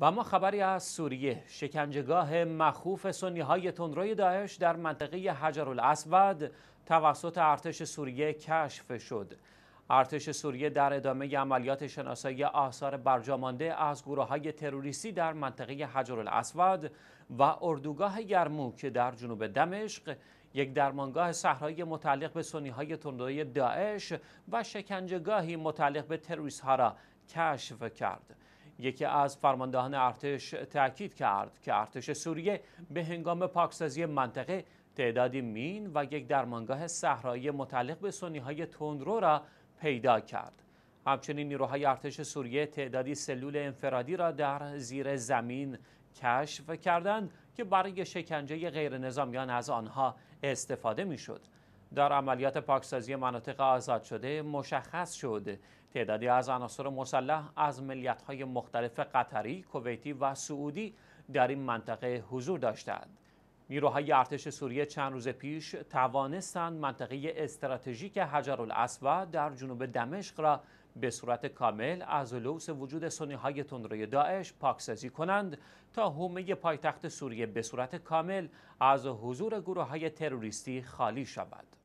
و ما خبری از سوریه شکنجهگاه مخوف سنی های تندروی داعش در منطقه حجر الاسود توسط ارتش سوریه کشف شد ارتش سوریه در ادامه عملیات شناسایی آثار برجامانده از گروه های تروریستی در منطقه حجر الاسود و اردوگاه که در جنوب دمشق یک درمانگاه صحرایی متعلق به سنی های تندروی داعش و شکنجهگاهی متعلق به تروریست ها را کشف کرد یکی از فرماندهان ارتش تاکید کرد که ارتش سوریه به هنگام پاکسازی منطقه تعدادی مین و یک درمانگاه صحرایی متعلق به سنی های تندرو را پیدا کرد. همچنین نیروهای ارتش سوریه تعدادی سلول انفرادی را در زیر زمین کشف کردند که برای شکنجه غیرنظامیان از آنها استفاده میشد. در عملیات پاکسازی مناطق آزاد شده مشخص شد تعدادی از عناصر مسلح از ملیت‌های مختلف قطری، کویتی و سعودی در این منطقه حضور داشتند. نیروهای ارتش سوریه چند روز پیش توانستند منطقه استراتژیک حجر در جنوب دمشق را به صورت کامل از لوس وجود سنی های تندروی داعش پاکسازی کنند تا حومه پایتخت سوریه به صورت کامل از حضور گروه های تروریستی خالی شود.